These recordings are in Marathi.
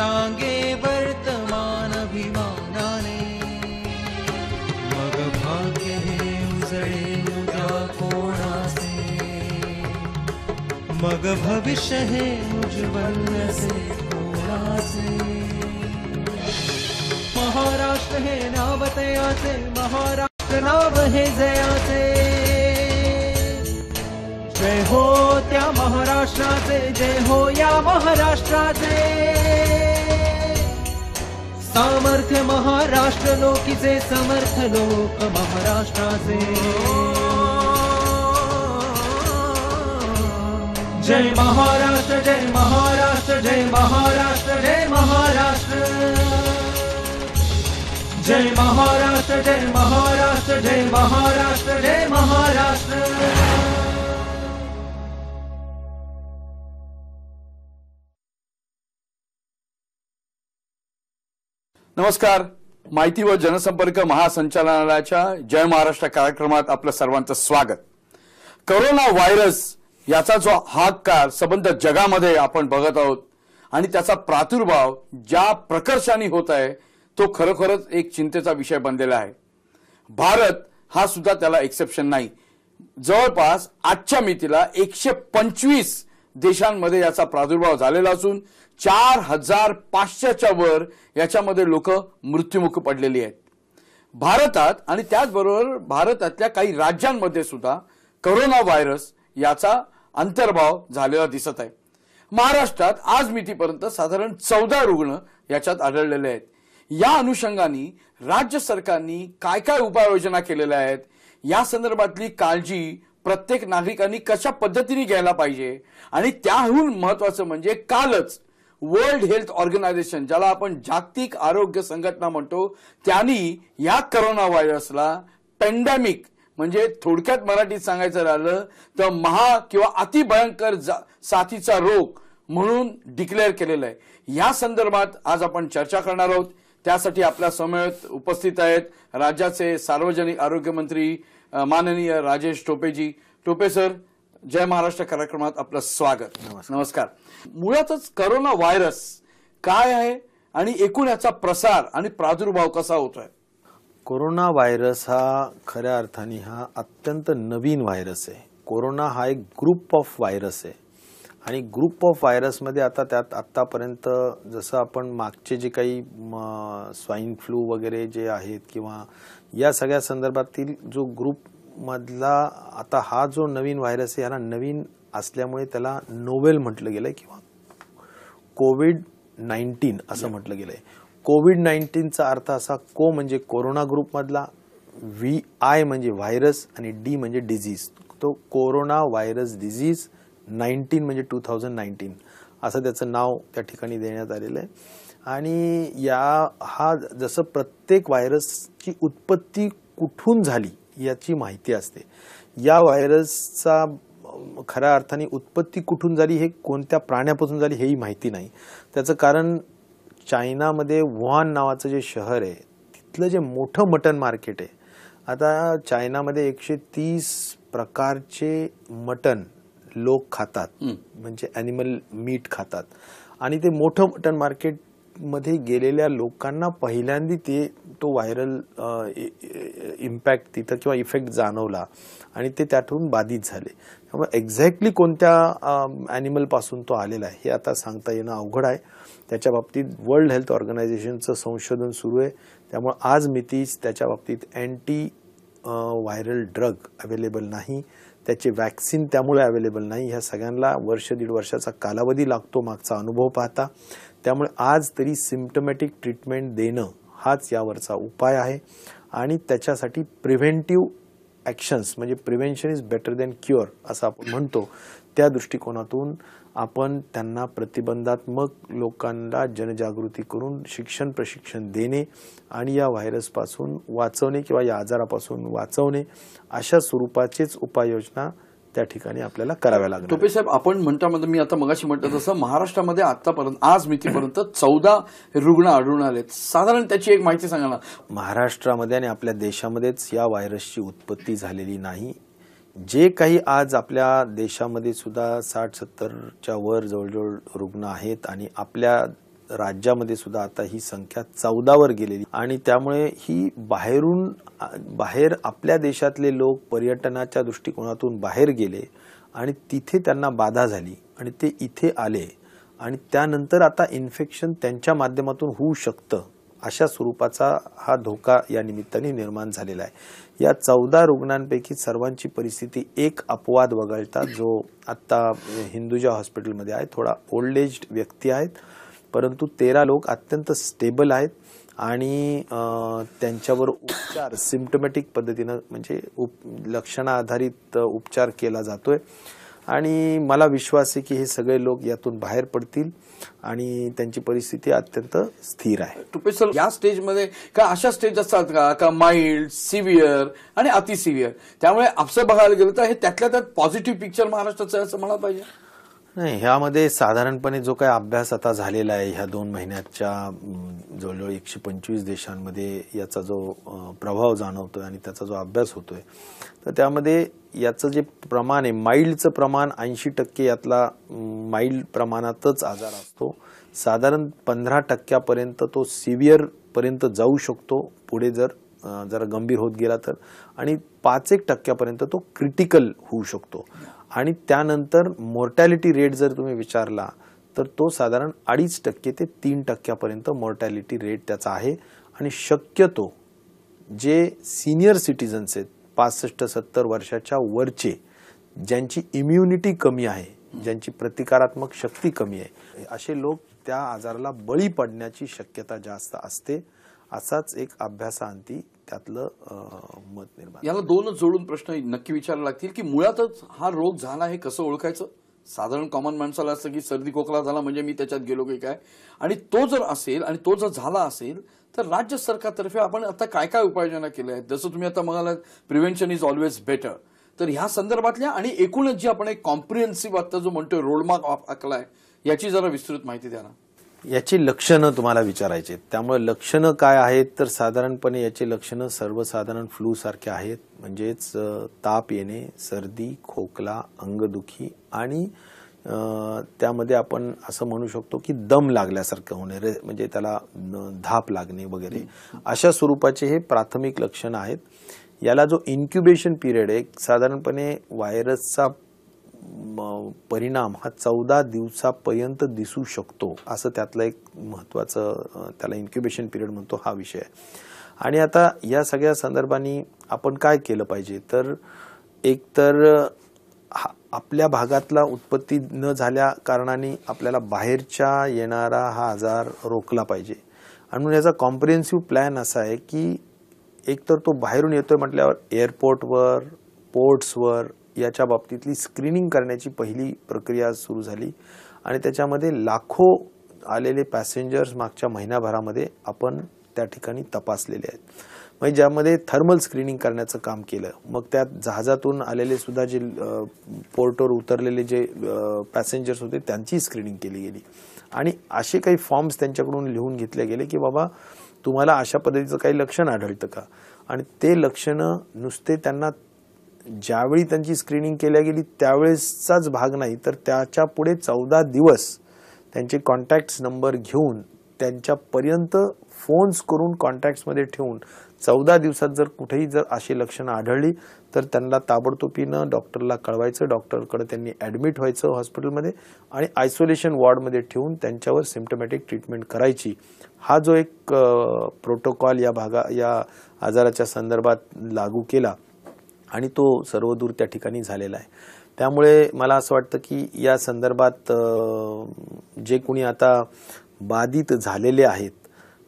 सांगे वर्तमान अभिमानाने मग भाग्य हे उजळे उद्या कोणासे मग भविष्य हे उज्ज्वलसे कोणासे महाराष्ट्र हे नाव तयाचे महाराष्ट्र नाव हे जयाचे जय हो त्या महाराष्ट्राचे जय हो या महाराष्ट्राचे सामर्थ्य महाराष्ट्र महाराष्ट्रोकि समर्थ लोक से जय महाराष्ट्र जय महाराष्ट्र जय महाराष्ट्र जय महाराष्ट्र जय महाराष्ट्र जय महाराष्ट्र जय महाराष्ट्र जय महाराष्ट्र नमस्कार माहिती व जनसंपर्क महासंचालनालयाच्या जय महाराष्ट्र कार्यक्रमात आपलं सर्वांचं स्वागत करोना व्हायरस याचा जो हाकार संबंध जगामध्ये आपण बघत आहोत आणि त्याचा प्रादुर्भाव ज्या प्रकर्षाने होत आहे तो खरोखरच एक चिंतेचा विषय बनलेला आहे भारत हा सुद्धा त्याला एक्सेप्शन नाही जवळपास आजच्या मितीला एकशे पंचवीस देशांमध्ये याचा प्रादुर्भाव झालेला असून चार हजार पाचशेच्या वर याच्यामध्ये लोक मृत्युमुख पडलेली आहेत भारतात आणि त्याचबरोबर भारतातल्या काही राज्यांमध्ये सुद्धा करोना व्हायरस याचा अंतर्भाव झालेला दिसत आहे महाराष्ट्रात आज मितीपर्यंत साधारण चौदा रुग्ण याच्यात आढळलेले आहेत या अनुषंगाने राज्य सरकारनी काय काय उपाययोजना केलेल्या आहेत या संदर्भातली काळजी प्रत्येक नागरिकांनी कशा पद्धतीने घ्यायला पाहिजे आणि त्याहून महत्वाचं म्हणजे कालच वर्ल्ड हेल्थ ऑर्गनायझेशन ज्याला आपण जागतिक आरोग्य संघटना म्हणतो त्यांनी या करोना व्हायरसला पॅन्डेमिक म्हणजे थोडक्यात मराठीत सांगायचं राहिलं तर महा किंवा अतिभयंकर साथीचा रोग म्हणून डिक्लेअर केलेला आहे या संदर्भात आज आपण चर्चा करणार आहोत त्यासाठी आपल्या समोर उपस्थित आहेत राज्याचे सार्वजनिक आरोग्य मंत्री माननीय राजेश टोपेजी टोपे सर जय महाराष्ट्र कार्यक्रमात आपलं स्वागत नमस्कार मुळातच करोना व्हायरस काय आहे आणि एकूण याचा प्रसार आणि प्रादुर्भाव कसा होतोय कोरोना व्हायरस हा खऱ्या अर्थाने हा अत्यंत नवीन व्हायरस आहे कोरोना हा एक ग्रुप ऑफ व्हायरस आहे आणि ग्रुप ऑफ व्हायरसमध्ये आता त्यात आत्तापर्यंत जसं आपण मागचे जे काही स्वाईन फ्लू वगैरे जे आहेत किंवा या सगळ्या संदर्भातील जो ग्रुपमधला आता हा जो नवीन व्हायरस आहे याला नवीन असल्यामुळे त्याला नोवेल म्हटलं गेलं किंवा कोविड नाईन्टीन असं म्हटलं गेलं आहे कोविड नाईन्टीनचा अर्थ असा को म्हणजे कोरोना ग्रुपमधला व्ही आय म्हणजे व्हायरस आणि डी म्हणजे डिझीज तो कोरोना व्हायरस डिझीज नाईन्टीन म्हणजे टू थाउजंड नाईन्टीन असं त्याचं नाव त्या ठिकाणी देण्यात आलेलं आहे आणि या हा जसं प्रत्येक व्हायरसची उत्पत्ती कुठून झाली याची माहिती असते या व्हायरसचा खऱ्या अर्थाने उत्पत्ती कुठून झाली हे कोणत्या प्राण्यापासून झाली हेही माहिती नाही त्याचं कारण चायनामध्ये वुहान नावाचं जे शहर आहे तिथलं जे मोठं मटन मार्केट आहे आता चायनामध्ये एकशे तीस प्रकारचे मटन लोक खातात म्हणजे ॲनिमल मीट खातात आणि ते मोठं मटन मार्केट मध्ये गेलेल्या लोकांना पहिल्यांदा ते तो व्हायरल इम्पॅक्ट तिथं किंवा इफेक्ट जाणवला आणि ते त्यातून बाधित झाले त्यामुळे एक्झॅक्टली कोणत्या ॲनिमलपासून तो आलेला आहे हे आता सांगता येणं अवघड आहे त्याच्या बाबतीत वर्ल्ड हेल्थ ऑर्गनायझेशनचं संशोधन सुरू आहे त्यामुळे आज मितीच त्याच्या बाबतीत अँटी व्हायरल ड्रग अवेलेबल नाही त्याचे वॅक्सिन त्यामुळे अवेलेबल नाही ह्या सगळ्यांना वर्ष दीड वर्षाचा कालावधी लागतो मागचा अनुभव पाहता त्यामुळे आज तरी सिम्टमॅटिक ट्रीटमेंट देणं हाच यावरचा उपाय आहे आणि त्याच्यासाठी प्रिव्हेंटिव्ह ॲक्शन्स म्हणजे prevention is better than cure असं आपण म्हणतो त्या दृष्टिकोनातून आपण त्यांना प्रतिबंधात्मक लोकांना जनजागृती करून शिक्षण प्रशिक्षण देणे आणि या व्हायरसपासून वाचवणे किंवा या आजारापासून वाचवणे अशा स्वरूपाचेच उपाययोजना त्या ठिकाणी आपल्याला कराव्या लागतात टोपे साहेब आपण म्हणता मी आता मगाशी म्हटलं तसं महाराष्ट्रामध्ये आतापर्यंत आज मितीपर्यंत चौदा रुग्ण आढळून आले साधारण त्याची एक माहिती सांगा ना महाराष्ट्रामध्ये आणि आपल्या देशामध्येच या व्हायरसची उत्पत्ती झालेली नाही जे काही आज आपल्या देशामध्ये सुद्धा साठ सत्तरच्या वर जवळजवळ रुग्ण आहेत आणि आपल्या राज्यामध्ये सुद्धा आता ही संख्या चौदावर गेलेली आणि त्यामुळे ही बाहेरून बाहेर आपल्या देशातले लोक पर्यटनाच्या दृष्टिकोनातून बाहेर गेले आणि तिथे त्यांना बाधा झाली आणि ते इथे आले आणि त्यानंतर आता इन्फेक्शन त्यांच्या माध्यमातून होऊ शकतं अशा स्वरूपाचा हा धोका या निमित्ताने निर्माण झालेला आहे या चौदा रुग्णांपैकी सर्वांची परिस्थिती एक अपवाद वगळता जो आत्ता हिंदुजा हॉस्पिटलमध्ये आहे थोडा ओल्ड एज व्यक्ती आहेत परंतु तेरा लोक अत्यंत स्टेबल आहेत आणि त्यांच्यावर उपचार सिमटोमॅटिक पद्धतीनं म्हणजे उप आधारित उपचार केला जातोय आणि मला विश्वास आहे की हे सगळे लोक यातून बाहेर पडतील आणि त्यांची परिस्थिती अत्यंत स्थिर आहे टुपेसल या स्टेजमध्ये का अशा स्टेज असतात का का माइल्ड सिव्हिअर आणि अतिसिव्हिअर त्यामुळे आपसं बघायला गेलं तर हे त्यातल्या त्यात पॉझिटिव्ह पिक्चर महाराष्ट्राचं असं म्हणा पाहिजे नाही ह्यामध्ये साधारणपणे जो काही अभ्यास आता झालेला आहे ह्या दोन महिन्याच्या जवळजवळ एकशे पंचवीस देशांमध्ये याचा जो प्रभाव आहे आणि त्याचा जो अभ्यास होतोय तर त्यामध्ये याचं जे प्रमाण आहे माइल्डचं प्रमाण ऐंशी टक्के यातला माइल्ड प्रमाणातच आजार असतो साधारण पंधरा टक्क्यापर्यंत तो सिव्हिअर पर्यंत जाऊ शकतो पुढे जर जरा गंभीर होत गेला तर आणि पाच एक टक्क्यापर्यंत तो क्रिटिकल होऊ शकतो आणि त्यानंतर मॉर्टॅलिटी रेट जर तुम्ही विचारला तर तो साधारण अडीच टक्के ते तीन टक्क्यापर्यंत मॉर्टॅलिटी रेट त्याचा आहे आणि शक्यतो जे सिनियर सिटीजन्स आहेत पासष्ट सत्तर वर्षाच्या वरचे ज्यांची इम्युनिटी कमी आहे ज्यांची प्रतिकारात्मक शक्ती कमी आहे असे लोक त्या आजाराला बळी पडण्याची शक्यता जास्त असते असाच एक अभ्यासाअंती त्यातलं मत निर्माण याला दोनच जोडून प्रश्न नक्की विचारायला लागतील की मुळातच हा रोग झाला हे कसं ओळखायचं साधारण कॉमन माणसाला असतं की सर्दी खोकला झाला म्हणजे मी त्याच्यात गेलो की काय आणि तो जर असेल आणि तो जर झाला असेल तर राज्य सरकारतर्फे आपण आता काय काय उपाययोजना केल्या आहेत जसं तुम्ही आता म्हणाला प्रिव्हेन्शन इज ऑलवेज बेटर तर ह्या संदर्भातल्या आणि एकूणच जी आपण एक कॉम्प्रिहेन्सिव्ह आता जो म्हणतोय रोडमार्क आखला आहे याची जरा विस्तृत माहिती द्या ना याची लक्षणं तुम्हाला विचारायची आहेत त्यामुळे लक्षणं काय आहेत तर साधारणपणे याची लक्षणं सर्वसाधारण फ्लूसारखे आहेत म्हणजेच ताप येणे सर्दी खोकला अंगदुखी आणि त्यामध्ये आपण असं म्हणू शकतो की दम लागल्यासारखं होणे रे म्हणजे त्याला धाप लागणे वगैरे अशा स्वरूपाचे हे प्राथमिक लक्षणं आहेत याला जो इन्क्युबेशन पिरियड आहे साधारणपणे व्हायरसचा परिणाम हा चौदा दिवसापर्यंत दिसू शकतो असं त्यातलं एक महत्त्वाचं त्याला इन्क्युबेशन पिरियड म्हणतो हा विषय आहे आणि आता या सगळ्या संदर्भाने आपण काय केलं पाहिजे तर एकतर आपल्या भागातला उत्पत्ती न झाल्या कारणाने आपल्याला बाहेरच्या येणारा हा आजार रोखला पाहिजे आणि म्हणून याचा कॉम्प्रिहेन्सिव्ह प्लॅन असा आहे की एकतर तो बाहेरून येतोय म्हटल्यावर एअरपोर्टवर पोर्ट्सवर याच्या बाबतीतली स्क्रीनिंग करण्याची पहिली प्रक्रिया सुरू झाली आणि त्याच्यामध्ये लाखो आलेले पॅसेंजर्स मागच्या महिन्याभरामध्ये आपण त्या ठिकाणी तपासलेले आहेत म्हणजे ज्यामध्ये थर्मल स्क्रीनिंग करण्याचं काम केलं मग त्यात जहाजातून आलेले सुद्धा जे पोर्टवर उतरलेले जे पॅसेंजर्स होते त्यांची स्क्रीनिंग केली गेली आणि असे काही फॉर्म्स त्यांच्याकडून लिहून घेतले गेले की बाबा तुम्हाला अशा पद्धतीचं काही लक्षण आढळतं का आणि ते लक्षणं नुसते त्यांना ज्यावेळी त्यांची स्क्रीनिंग केल्या गेली त्यावेळेसचाच भाग नाही तर त्याच्या पुढे चौदा दिवस त्यांचे कॉन्टॅक्ट्स नंबर घेऊन त्यांच्यापर्यंत फोन्स करून कॉन्टॅक्ट्समध्ये ठेवून चौदा दिवसात जर कुठेही जर अशी लक्षणं आढळली तर त्यांना ताबडतोबीनं डॉक्टरला कळवायचं डॉक्टरकडे त्यांनी ॲडमिट व्हायचं हॉस्पिटलमध्ये आणि आयसोलेशन वॉर्डमध्ये ठेवून त्यांच्यावर सिमटमॅटिक ट्रीटमेंट करायची हा जो एक प्रोटोकॉल या भागा या आजाराच्या संदर्भात लागू केला आणि तो सर्वदूर त्या ठिकाणी झालेला आहे त्यामुळे मला असं वाटतं की या संदर्भात जे कोणी आता बाधित झालेले आहेत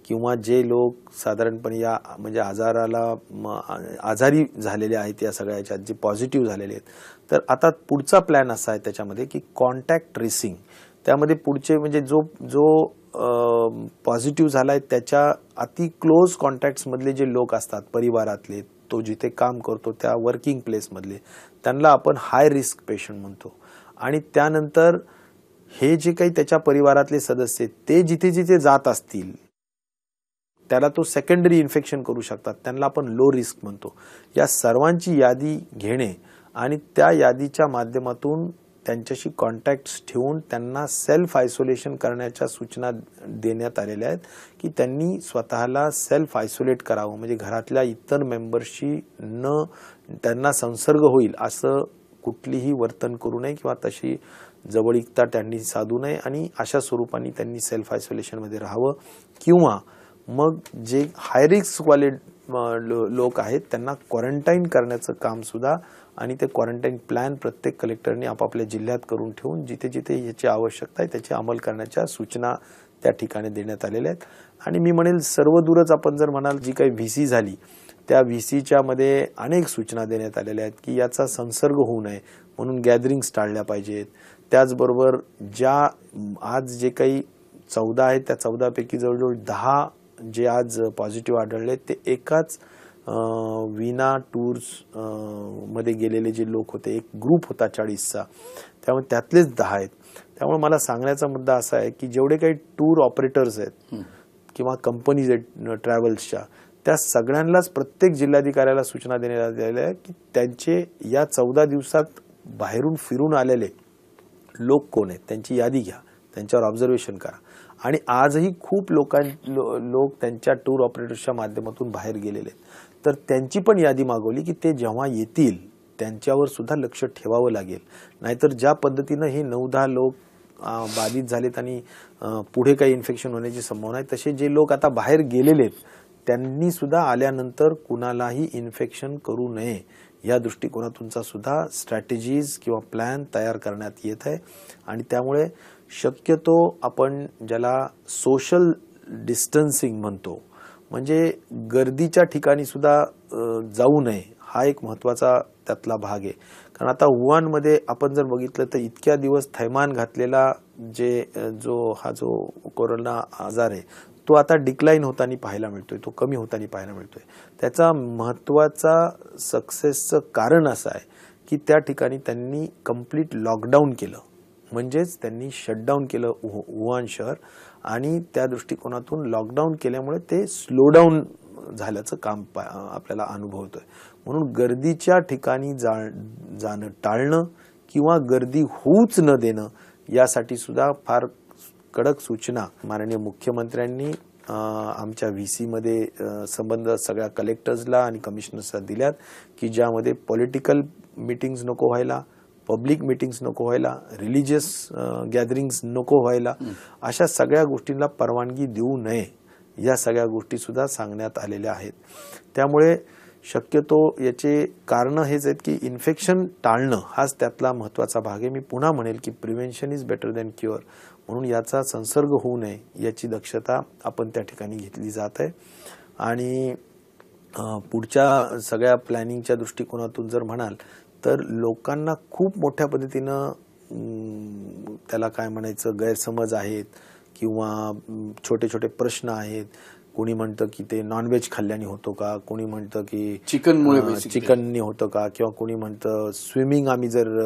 किंवा जे लोक साधारणपणे या म्हणजे आजाराला आजारी झालेले आहेत या सगळ्या जे पॉझिटिव्ह झालेले आहेत तर आता पुढचा प्लॅन असा आहे त्याच्यामध्ये की कॉन्टॅक्ट ट्रेसिंग त्यामध्ये पुढचे म्हणजे जो जो पॉझिटिव्ह झाला आहे त्याच्या अति क्लोज कॉन्टॅक्ट्समधले जे लोक असतात परिवारातले तो जिथे काम करतो त्या वर्किंग प्लेसमधले त्यांना आपण हाय रिस्क पेशंट म्हणतो आणि त्यानंतर हे जे काही त्याच्या परिवारातले सदस्य ते जिथे जिथे जात असतील त्याला तो सेकंडरी इन्फेक्शन करू शकतात त्यांना आपण लो रिस्क म्हणतो या सर्वांची यादी घेणे आणि त्या यादीच्या माध्यमातून त्यांच्याशी कॉन्टॅक्ट्स ठेवून त्यांना सेल्फ आयसोलेशन करण्याच्या सूचना देण्यात आलेल्या आहेत की त्यांनी स्वतःला सेल्फ आयसोलेट करावं म्हणजे घरातल्या इतर मेंबर्सशी न त्यांना संसर्ग होईल असं कुठलीही वर्तन करू नये किंवा तशी जवळीकता त्यांनी साधू नये आणि अशा स्वरूपाने त्यांनी सेल्फ आयसोलेशनमध्ये राहावं किंवा मग जे हायरिक्सवाले लोक आहेत त्यांना क्वारंटाईन करण्याचं कामसुद्धा आणि ते क्वारंटाईन प्लॅन प्रत्येक कलेक्टरने आपापल्या जिल्ह्यात करून ठेवून जिथे जिथे याची आवश्यकता आहे त्याची अंमल करण्याच्या सूचना त्या ठिकाणी देण्यात आलेल्या आहेत आणि मी म्हणेल सर्वदूरच आपण जर म्हणाल जी काही व्ही सी झाली त्या व्ही सीच्यामध्ये अनेक सूचना देण्यात आलेल्या आहेत की याचा संसर्ग होऊ नये म्हणून गॅदरिंग्स टाळल्या पाहिजेत त्याचबरोबर ज्या आज जे काही चौदा आहेत त्या चौदापैकी जवळजवळ दहा जे आज पॉझिटिव्ह आढळले ते एकाच विना टूर्स मध्ये गेलेले जे लोक होते एक ग्रुप होता चाळीसचा त्यामुळे त्यातलेच दहा आहेत त्यामुळे मला सांगण्याचा मुद्दा असा आहे की जेवढे काही टूर ऑपरेटर्स आहेत किंवा कंपनीज आहेत ट्रॅव्हल्सच्या त्या सगळ्यांनाच प्रत्येक जिल्हाधिकाऱ्याला सूचना देण्यात आलेल्या आहे की त्यांचे या चौदा दिवसात बाहेरून फिरून आलेले लोक कोण आहेत त्यांची यादी घ्या त्यांच्यावर ऑब्झर्वेशन करा आणि आजही खूप लोकां लोक त्यांच्या टूर ऑपरेटर्सच्या माध्यमातून बाहेर गेलेले आहेत तर त्यांची पण यादी मागवली की ते जेव्हा येतील त्यांच्यावर सुद्धा लक्ष ठेवावं लागेल नाहीतर ज्या पद्धतीनं हे नऊ दहा लोक बाधित झालेत आणि पुढे काही इन्फेक्शन होण्याची संभावना आहे तसे जे लोक आता बाहेर गेलेले आहेत त्यांनी सुद्धा आल्यानंतर कुणालाही इन्फेक्शन करू नये या दृष्टिकोनातूनचा सुद्धा स्ट्रॅटेजीज किंवा प्लॅन तयार करण्यात येत आहे आणि त्यामुळे शक्यतो आपण ज्याला सोशल डिस्टन्सिंग म्हणतो म्हणजे गर्दीच्या ठिकाणी सुद्धा जाऊ नये हा एक महत्त्वाचा त्यातला भाग आहे कारण आता वुहानमध्ये आपण जर बघितलं तर इतक्या दिवस थैमान घातलेला जे जो हा जो कोरोना आजार आहे तो आता डिक्लाईन होताना पाहायला मिळतोय तो कमी होताना पाहायला मिळतोय त्याचा महत्त्वाचा सक्सेसचं कारण असं आहे की त्या ठिकाणी त्यांनी कम्प्लीट लॉकडाऊन केलं म्हणजेच त्यांनी शटडाऊन केलं वुहान शहर आणि त्या दृष्टिकोनातून लॉकडाऊन केल्यामुळे ते स्लोडाऊन झाल्याचं काम आपल्याला अनुभवतोय म्हणून गर्दीच्या ठिकाणी जा जाणं टाळणं किंवा गर्दी होऊच न देणं यासाठी सुद्धा फार कडक सूचना माननीय मुख्यमंत्र्यांनी आमच्या व्ही सीमध्ये संबंध सगळ्या कलेक्टर्सला आणि कमिशनर्सला दिल्यात की ज्यामध्ये पॉलिटिकल मिटिंग्स नको व्हायला पब्लिक मीटिंग्स नको व्हायला रिलिजियस गॅदरिंग्स नको व्हायला अशा सगळ्या गोष्टींना परवानगी देऊ नये या सगळ्या गोष्टीसुद्धा सांगण्यात आलेल्या आहेत त्यामुळे शक्यतो याचे कारणं हेच आहेत की इन्फेक्शन टाळणं हाच त्यातला महत्त्वाचा भाग आहे मी पुन्हा म्हणेल की prevention is better than cure म्हणून याचा संसर्ग होऊ नये याची दक्षता आपण त्या ठिकाणी घेतली जात आहे आणि पुढच्या सगळ्या प्लॅनिंगच्या दृष्टिकोनातून जर म्हणाल तर लोकांना खूप मोठ्या पद्धतीनं त्याला काय म्हणायचं गैरसमज आहेत किंवा छोटे छोटे प्रश्न आहेत कोणी म्हणतं की ते नॉनव्हेज खाल्ल्याने होतो का कोणी म्हणतं की चिकनमुळे चिकनने होतं का किंवा कोणी म्हणतं स्विमिंग आम्ही जर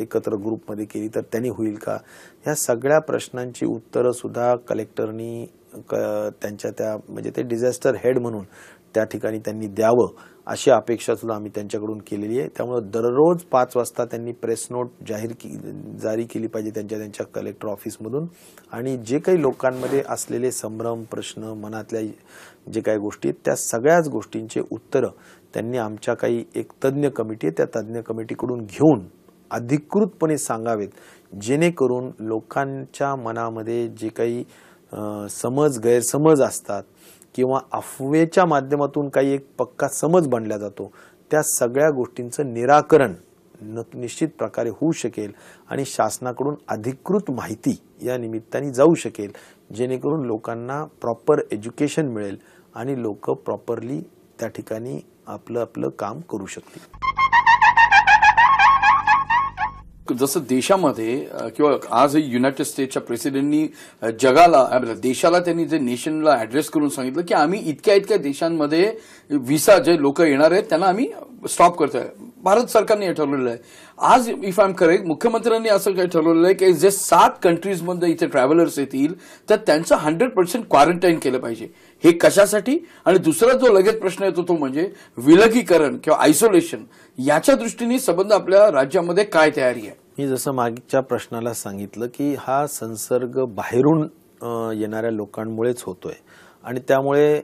एकत्र ग्रुपमध्ये केली तर त्यांनी होईल का ह्या सगळ्या प्रश्नांची उत्तरं सुद्धा कलेक्टरनी त्यांच्या त्या म्हणजे ते डिझास्टर हेड म्हणून त्या ठिकाणी त्यांनी द्यावं अशी अपेक्षा सुद्धा आम्ही त्यांच्याकडून केलेली आहे त्यामुळं दररोज पाच वाजता त्यांनी प्रेस नोट जाहीर की जारी केली पाहिजे त्यांच्या त्यांच्या कलेक्टर ऑफिसमधून आणि जे काही लोकांमध्ये असलेले संभ्रम प्रश्न मनातल्या जे काही गोष्टी आहेत त्या सगळ्याच गोष्टींचे उत्तरं त्यांनी आमच्या काही एक तज्ज्ञ कमिटी आहे त्या तज्ज्ञ कमिटीकडून घेऊन अधिकृतपणे सांगावेत जेणेकरून लोकांच्या मनामध्ये जे काही समज गैरसमज असतात किंवा अफवेच्या माध्यमातून काही एक पक्का समज बनला जातो त्या सगळ्या गोष्टींचं निराकरण न निश्चित प्रकारे होऊ शकेल आणि शासनाकडून अधिकृत माहिती या निमित्ताने जाऊ शकेल जेणेकरून लोकांना प्रॉपर एज्युकेशन मिळेल आणि लोक प्रॉपरली त्या ठिकाणी आपलं आपलं काम करू शकतील जसं देशामध्ये किंवा आज युनायटेड स्टेट्सच्या प्रेसिडेंटनी जगाला देशाला त्यांनी जे नेशनला ऍड्रेस करून सांगितलं की आम्ही इतक्या इतक्या देशांमध्ये व्हिसा जे लोक येणार आहेत त्यांना आम्ही स्टॉप करतोय भारत सरकारने हे ठरवलेलं आहे आज इफ आय एम करेक्ट मुख्यमंत्र्यांनी असं काही ठरवलेलं आहे की जे सात कंट्रीजमध्ये इथे ट्रॅव्हलर्स येतील तर त्यांचं हंड्रेड पर्सेंट क्वारंटाईन केलं पाहिजे हे कशासाठी आणि दुसरा जो लगेच प्रश्न येतो तो म्हणजे विलगीकरण किंवा आयसोलेशन याच्या दृष्टीने संबंध आपल्या राज्यामध्ये काय तयारी आहे मी जसं मागच्या प्रश्नाला सांगितलं की हा संसर्ग बाहेरून येणाऱ्या लोकांमुळेच होतोय आणि त्यामुळे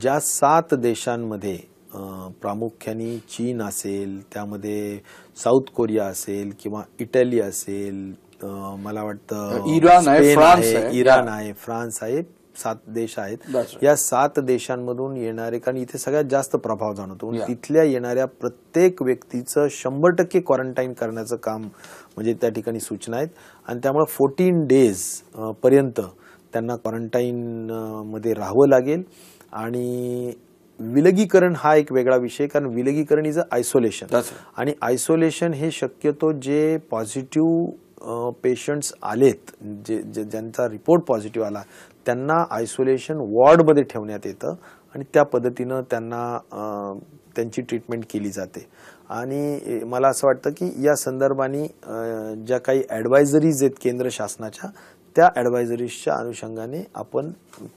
ज्या सात देशांमध्ये प्रामुख्याने चीन असेल त्यामध्ये साऊथ कोरिया असेल किंवा इटली असेल मला वाटतं इराण आहे फ्रान्स इराण आहे फ्रान्स आहे सात देश आहेत या सात देशांमधून येणारे कारण इथे सगळ्यात जास्त प्रभाव जाणवतो तिथल्या येणाऱ्या प्रत्येक व्यक्तीचं शंभर टक्के क्वारंटाईन करण्याचं काम म्हणजे त्या ठिकाणी सूचना आहेत आणि त्यामुळे फोर्टीन डेज पर्यंत त्यांना क्वारंटाईनमध्ये राहावं लागेल आणि विलगीकरण हा एक वेगळा विषय कारण विलगीकरण इज अ आयसोलेशन आणि आयसोलेशन हे शक्यतो जे पॉझिटिव्ह पेशंट्स आलेत जे ज्यांचा रिपोर्ट पॉझिटिव्ह आला त्यांना आयसोलेशन वॉर्डमध्ये ठेवण्यात येतं आणि त्या पद्धतीनं त्यांना त्यांची ट्रीटमेंट केली जाते आणि मला असं वाटतं की या संदर्भाने ज्या काही ॲडवायझरीज आहेत केंद्र शासनाच्या त्या ॲडवायझरीजच्या अनुषंगाने आपण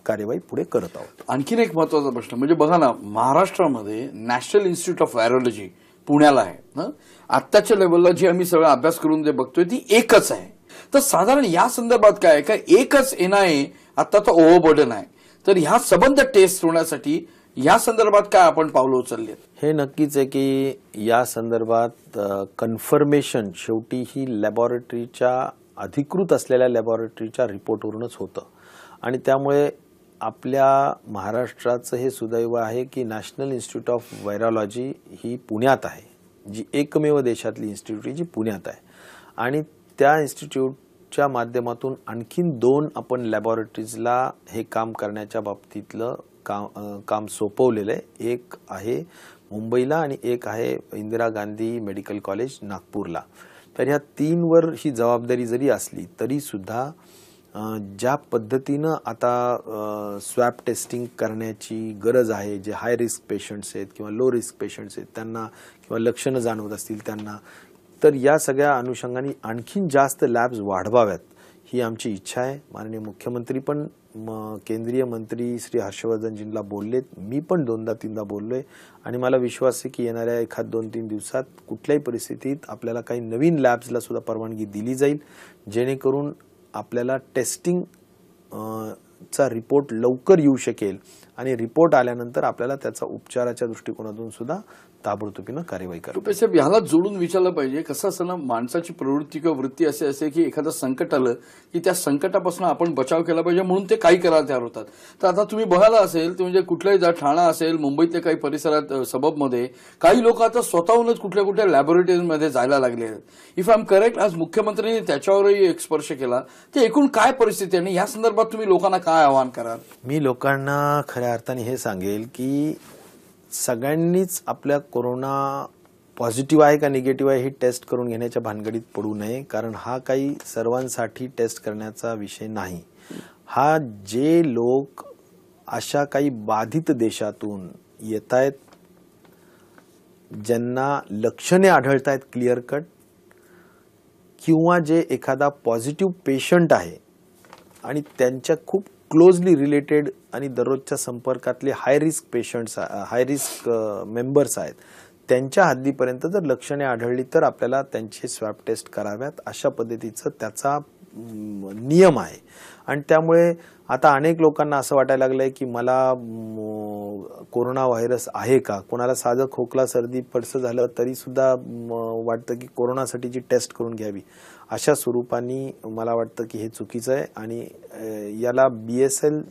कार्यवाही पुढे करत आहोत आणखीन एक महत्वाचा प्रश्न म्हणजे बघा ना महाराष्ट्रामध्ये नॅशनल इन्स्टिट्यूट ऑफ व्हायरॉलॉजी पुण्याला आहे आत्ताच्या लेवलला जे आम्ही सगळा अभ्यास करून जे बघतोय ती एकच आहे तर साधारण या संदर्भात काय का एकच एनआयए आता तो ओव्हरबर्डन आहे तर ह्या संबंध टेस्ट होण्यासाठी या संदर्भात काय आपण पावलं उचलली हे नक्कीच आहे की या संदर्भात कन्फर्मेशन शेवटी ही लॅबॉरेटरीच्या अधिकृत असलेल्या लॅबॉरेटरीच्या रिपोर्टवरूनच होतं आणि त्यामुळे आपल्या महाराष्ट्राचं हे सुदैव आहे की नॅशनल इन्स्टिट्यूट ऑफ व्हायरॉलॉजी ही पुण्यात आहे जी एकमेव देशातली इन्स्टिट्यूट जी पुण्यात आहे आणि त्या इन्स्टिट्यूटच्या माध्यमातून आणखीन दोन आपण लॅबॉरेटरीजला हे काम करण्याच्या बाबतीतलं काम काम सोपवलेलं आहे एक आहे मुंबईला आणि एक आहे इंदिरा गांधी मेडिकल कॉलेज नागपूरला तर ह्या तीनवर ही जबाबदारी जरी असली तरीसुद्धा ज्या पद्धतीनं आता स्वॅब टेस्टिंग करण्याची गरज आहे जे हाय रिस्क पेशंट्स आहेत किंवा लो रिस्क पेशंट्स आहेत त्यांना किंवा लक्षणं जाणवत असतील त्यांना तर या सगळ्या अनुषंगाने आणखीन जास्त लॅब्स वाढवाव्यात ही आमची इच्छा आहे माननीय मुख्यमंत्री पण म केंद्रीय मंत्री श्री हर्षवर्धनजींना बोललेत मी पण दोनदा तीनदा बोललो आहे आणि मला विश्वास आहे की येणाऱ्या एखाद दोन तीन दिवसात कुठल्याही परिस्थितीत आपल्याला काही नवीन लॅब्सला सुद्धा परवानगी दिली जाईल जेणेकरून आपल्याला टेस्टिंग चा रिपोर्ट लवकर येऊ शकेल आणि रिपोर्ट आल्यानंतर आपल्याला त्याचा उपचाराच्या दृष्टिकोनातून सुद्धा ताबडतोबीनं कार्यवाही करतो साहेब ह्याला जोडून विचारलं पाहिजे कसं असं ना माणसाची प्रवृत्ती किंवा वृत्ती असे असे की एखादं संकट आलं की त्या संकटापासून आपण बचाव केला पाहिजे म्हणून ते काही करायला तयार होतात तर आता तुम्ही बघायला असेल ते म्हणजे कुठल्याही ठाणा असेल मुंबईतल्या काही परिसरात सबबमध्ये काही लोक आता स्वतःहूनच कुठल्या कुठल्या लॅबोरेटरीमध्ये जायला लागले आहेत इफ आय एम करेक्ट आज मुख्यमंत्र्यांनी त्याच्यावरही एक स्पर्श केला ते एकूण काय परिस्थिती आणि या संदर्भात तुम्ही लोकांना काय आवाहन कराल मी लोकांना खऱ्या अर्थाने हे सांगेल की सगळ्यांनीच आपल्या कोरोना पॉझिटिव्ह आहे का निगेटिव्ह आहे हे टेस्ट करून घेण्याच्या भानगडीत पडू नये कारण हा काही सर्वांसाठी टेस्ट करण्याचा विषय नाही हा जे लोक अशा काही बाधित देशातून येत आहेत ज्यांना लक्षणे आढळत आहेत क्लिअर कट किंवा जे एखादा पॉझिटिव्ह पेशंट आहे आणि त्यांच्या खूप क्लोजली रिलेटेड आणि दररोजच्या संपर्कातले high risk patients high risk members आहेत त्यांच्या हद्दीपर्यंत जर लक्षणे आढळली तर आपल्याला त्यांचे स्वॅब टेस्ट कराव्यात अशा पद्धतीचं त्याचा नियम आहे आणि त्यामुळे आता अनेक लोकांना असं वाटायला लागलं आहे की मला कोरोना व्हायरस आहे का कोणाला साधं खोकला सर्दी पडसं झालं तरीसुद्धा वाटतं की कोरोनासाठी जी टेस्ट करून घ्यावी अशा स्वरूपाने मला वाटतं की हे चुकीचं आहे आणि याला बी एस एल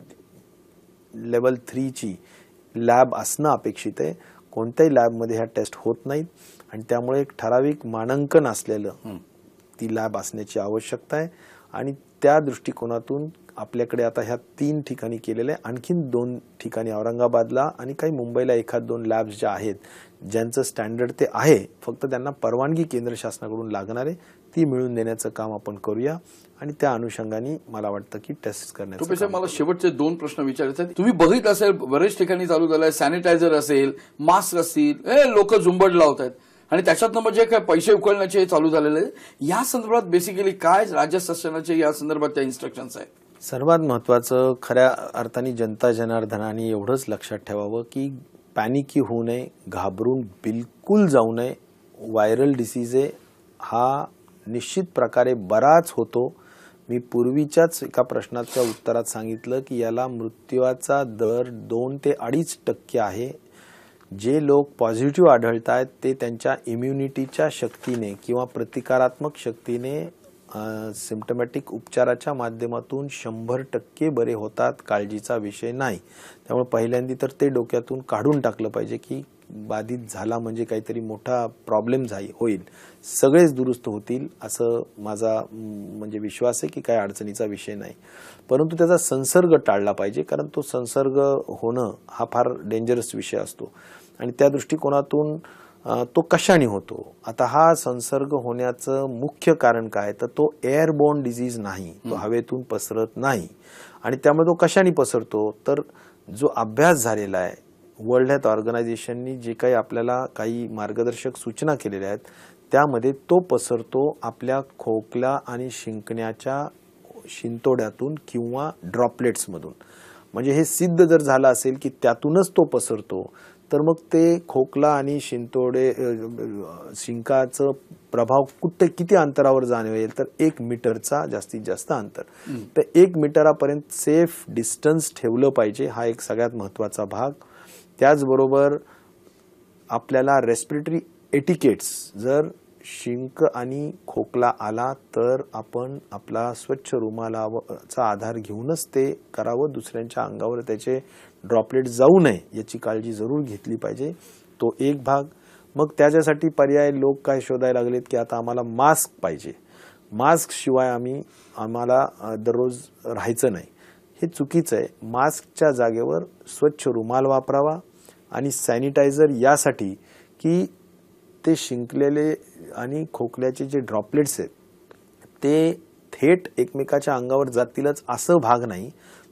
लेवल थ्रीची लॅब असणं अपेक्षित आहे कोणत्याही लॅबमध्ये ह्या टेस्ट होत नाहीत आणि त्यामुळे एक ठराविक मानांकन असलेलं ती लॅब असण्याची आवश्यकता आहे आणि त्या दृष्टिकोनातून आपल्याकडे आता ह्या तीन ठिकाणी केलेल्या आणखीन दोन ठिकाणी औरंगाबादला आणि काही मुंबईला एखाद दोन लॅब्स ज्या आहेत ज्यांचं स्टँडर्ड ते आहे फक्त त्यांना परवानगी केंद्र शासनाकडून लागणार आहे ती मिळून देण्याचं काम आपण करूया आणि त्या अनुषंगाने मला वाटतं की टेस्ट करण्याचं मला शेवटचे दोन प्रश्न विचारायचे तुम्ही बघित असेल बरेच ठिकाणी चालू झालंय सॅनिटायझर असेल मास्क असतील लोक झुंबड लावत आहेत आणि त्याच्यातनं म्हणजे काय पैसे उकळण्याचे चालू झालेले या संदर्भात बेसिकली काय राज्य शासनाचे या संदर्भात त्या इन्स्ट्रक्शन्स आहेत सर्वात महत्वाचं खऱ्या अर्थाने जनता जनार्दनाने एवढंच लक्षात ठेवावं की पॅनिकी होऊ नये घाबरून बिलकुल जाऊ नये व्हायरल डिसीज आहे हा निश्चित प्रकारे बराच होतो मी पूर्वीच्याच एका प्रश्नाच्या उत्तरात सांगितलं की याला मृत्यूचा दर दोन ते अडीच टक्के आहे जे लोक पॉझिटिव्ह आढळत आहेत ते त्यांच्या इम्युनिटीच्या शक्तीने किंवा प्रतिकारात्मक शक्तीने सिमटमॅटिक उपचाराच्या माध्यमातून शंभर टक्के बरे होतात काळजीचा विषय नाही त्यामुळे पहिल्यांदी तर ते डोक्यातून काढून टाकलं पाहिजे की बाधित झाला म्हणजे काहीतरी मोठा प्रॉब्लेम झाई होईल सगळेच दुरुस्त होतील असं माझा म्हणजे विश्वास आहे की काही अडचणीचा विषय नाही परंतु त्याचा संसर्ग टाळला पाहिजे कारण तो संसर्ग होणं हा फार डेंजरस विषय असतो आणि त्या दृष्टिकोनातून तो कशाने होतो आता हा संसर्ग होण्याचं मुख्य कारण काय तर तो एअरबोर्न डिझीज नाही तो हवेतून पसरत नाही आणि त्यामुळे तो कशाने पसरतो तर जो अभ्यास झालेला आहे वर्ल्ड हेल्थ ऑर्गनायझेशननी जे काही आपल्याला काही मार्गदर्शक सूचना केलेल्या आहेत त्यामध्ये तो पसरतो आपल्या खोकला आणि शिंकण्याच्या शिंतोड्यातून किंवा ड्रॉपलेट्समधून म्हणजे हे सिद्ध जर झालं असेल की त्यातूनच तो पसरतो तर मग ते खोकला आणि शिंतोडे शिंकाचं प्रभाव कुठे किती अंतरावर जाणवेल तर एक मीटरचा जास्तीत जास्त अंतर तर एक मीटरापर्यंत सेफ डिस्टन्स ठेवलं पाहिजे हा एक सगळ्यात महत्त्वाचा भाग त्याचबरोबर आपल्याला रेस्पिरेटरी एटिकेट्स जर शिंक आणि खोकला आला तर आपण आपला स्वच्छ रुमालाचा आधार घेऊनच ते करावं दुसऱ्यांच्या अंगावर त्याचे ड्रॉपलेट जाऊ नये याची काळजी जरूर घेतली पाहिजे तो एक भाग मग त्याच्यासाठी पर्याय लोक काय शोधायला लागलेत की आता आम्हाला मास्क पाहिजे मास्क शिवाय आम्ही आम्हाला दररोज राहायचं नाही हे चुकीचं आहे मास्कच्या जागेवर स्वच्छ रुमाल वापरावा आणि सॅनिटायझर यासाठी की ते शिंकलेले आणि खोकल्याचे जे ड्रॉपलेट्स आहेत ते थेट एकमेकाच्या अंगावर जातीलच असं भाग नाही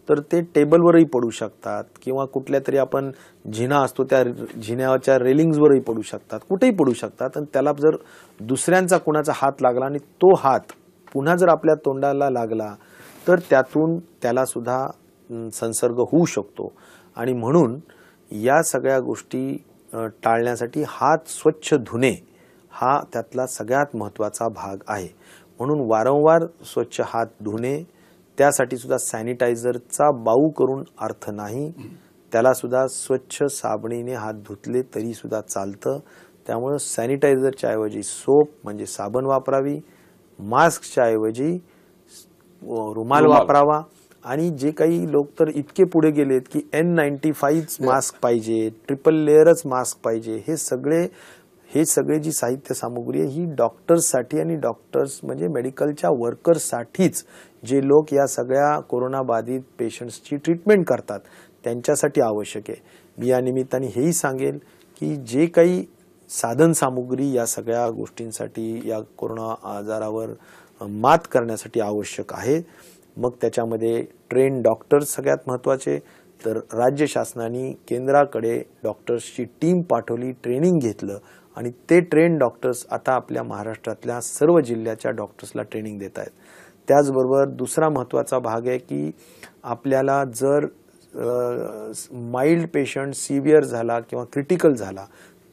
तर ते टेबलवरही पडू शकतात किंवा कुठल्या तरी आपण झिना असतो त्या झिन्याच्या रेलिंग्सवरही पडू शकतात कुठेही पडू शकतात आणि त्याला जर दुसऱ्यांचा कुणाचा हात लागला आणि तो हात पुन्हा जर आपल्या तोंडाला लागला तर त्यातून त्याला सुद्धा संसर्ग होऊ शकतो आणि म्हणून या सगळ्या गोष्टी टाळण्यासाठी हात स्वच्छ धुणे हा त्यातला सगळ्यात महत्त्वाचा भाग आहे म्हणून वारंवार स्वच्छ हात धुणे त्यासाठी सुद्धा सॅनिटायझरचा बाऊ करून अर्थ नाही त्याला सुद्धा स्वच्छ साबणीने हात धुतले तरी सुद्धा चालतं त्यामुळं सॅनिटायझरच्या ऐवजी सोप म्हणजे साबण वापरावी मास्कच्या ऐवजी रुमाल वापरावा आणि जे काही लोक तर इतके पुढे गेलेत की एन नाईन्टी फाईव्ह मास्क पाहिजे ट्रिपल लेअरच मास्क पाहिजे हे सगळे हे सगळे जी साहित्य सामुग्री आहे ही डॉक्टर्ससाठी आणि डॉक्टर्स म्हणजे मेडिकलच्या वर्कर्ससाठीच जे लोक या सगळ्या कोरोनाबाधित पेशंट्सची ट्रीटमेंट करतात त्यांच्यासाठी आवश्यक आहे मी या निमित्ताने हेही सांगेल की जे काही साधन सामुग्री या सगळ्या गोष्टींसाठी या कोरोना आजारावर मात करण्यासाठी आवश्यक आहे मग त्याच्यामध्ये ट्रेन डॉक्टर्स सगळ्यात महत्त्वाचे तर राज्य शासनाने केंद्राकडे डॉक्टर्सची टीम पाठवली ट्रेनिंग घेतलं आणि ते ट्रेन डॉक्टर्स आता आपल्या महाराष्ट्रातल्या सर्व जिल्ह्याच्या डॉक्टर्सला ट्रेनिंग देत आहेत त्याचबरोबर दुसरा महत्त्वाचा भाग आहे की आपल्याला जर माइल्ड पेशंट सिव्हिअर झाला किंवा क्रिटिकल झाला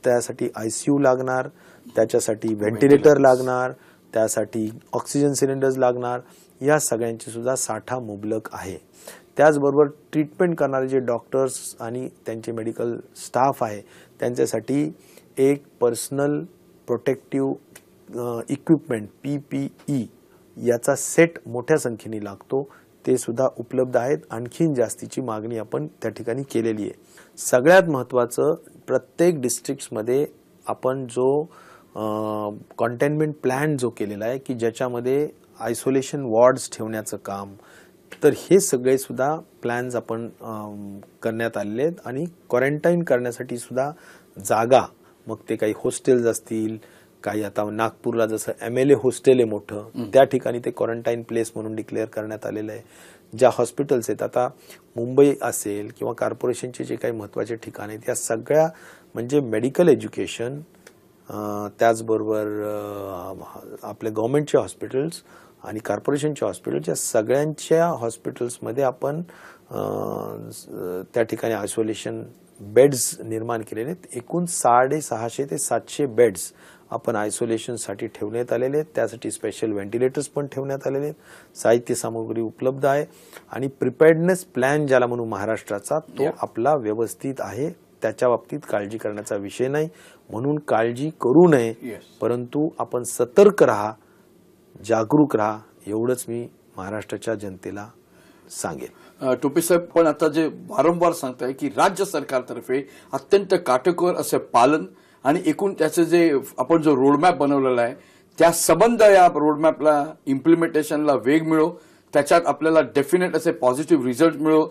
त्यासाठी आय सी यू लागणार त्याच्यासाठी व्हेंटिलेटर लागणार त्यासाठी ऑक्सिजन सिलेंडर्स लागणार या सगळ्यांची सुद्धा साठा मुबलक आहे त्याचबरोबर ट्रीटमेंट करणारे जे डॉक्टर्स आणि त्यांचे मेडिकल स्टाफ आहे त्यांच्यासाठी एक personal protective equipment P P E याचा सेट मोठ्या संख्येने लागतो ते सुद्धा उपलब्ध आहेत आणखीन जास्तीची मागणी आपण त्या ठिकाणी केलेली आहे सगळ्यात महत्त्वाचं प्रत्येक डिस्ट्रिक्ट्समध्ये आपण जो कंटेनमेंट प्लॅन जो केलेला आहे की ज्याच्यामध्ये आयसोलेशन वॉर्ड्स ठेवण्याचं काम तर हे सगळे सुद्धा प्लॅन्स आपण करण्यात आलेले आहेत आणि क्वारंटाईन करण्यासाठी सुद्धा जागा मग ते काही हॉस्टेल्स असतील काही आता नागपूरला जसं एम एल ए हॉस्टेल आहे मोठं त्या ठिकाणी ते क्वारंटाईन प्लेस म्हणून डिक्लेअर करण्यात आलेलं आहे ज्या हॉस्पिटल्स आहेत आता मुंबई असेल किंवा कॉर्पोरेशनचे जे काही महत्त्वाचे ठिकाण आहेत या सगळ्या म्हणजे मेडिकल एज्युकेशन त्याचबरोबर आपले गव्हर्मेंटचे हॉस्पिटल्स आणि कॉर्पोरेशनच्या हॉस्पिटलच्या सगळ्यांच्या हॉस्पिटल्समध्ये आपण त्या ठिकाणी आयसोलेशन बेड्स निर्माण केलेले आहेत एकूण साडेसहाशे ते सातशे बेड्स आपण आयसोलेशनसाठी ठेवण्यात आलेले आहेत त्यासाठी स्पेशल व्हेंटिलेटर्स पण ठेवण्यात आलेले आहेत साहित्य सामग्री उपलब्ध आहे आणि प्रिपेअर्डनेस प्लॅन ज्याला म्हणू महाराष्ट्राचा तो आपला व्यवस्थित आहे त्याच्या बाबतीत काळजी करण्याचा विषय नाही म्हणून काळजी करू नये परंतु आपण सतर्क राहा जागरूक राहा एवढंच मी महाराष्ट्राच्या जनतेला सांगेल टोपे साहेब पण आता जे वारंवार सांगताय की राज्य सरकारतर्फे अत्यंत काटेकोर असे पालन आणि एकूण त्याचं जे आपण जो रोडमॅप बनवलेला आहे त्या संबंध या रोडमॅपला इम्प्लिमेंटेशनला वेग मिळो त्याच्यात आपल्याला डेफिनेट असे पॉझिटिव्ह रिझल्ट मिळो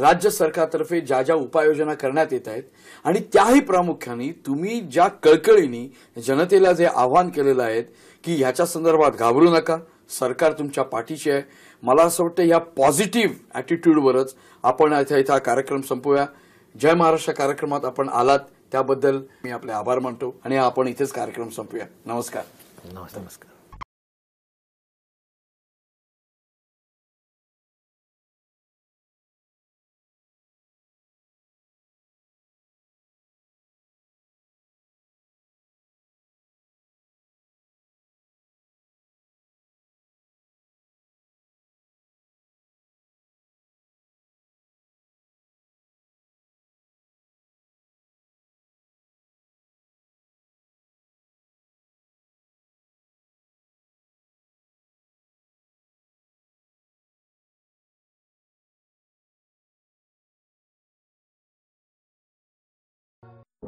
राज्य सरकारतर्फे ज्या ज्या उपाययोजना करण्यात येत आहेत आणि त्याही प्रामुख्याने तुम्ही ज्या कळकळीने जनतेला जे आवाहन केलेलं आहे की ह्याच्या संदर्भात घाबरू नका सरकार तुमच्या पाठीशी आहे मला असं वाटतं या पॉझिटिव्ह अॅटिट्यूडवरच आपण इथं हा कार्यक्रम संपवूया जय महाराष्ट्र कार्यक्रमात आपण आलात त्याबद्दल मी आपले आभार मानतो आणि आपण इथेच कार्यक्रम संपूया नमस्कार नमस्कार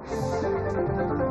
Thank you.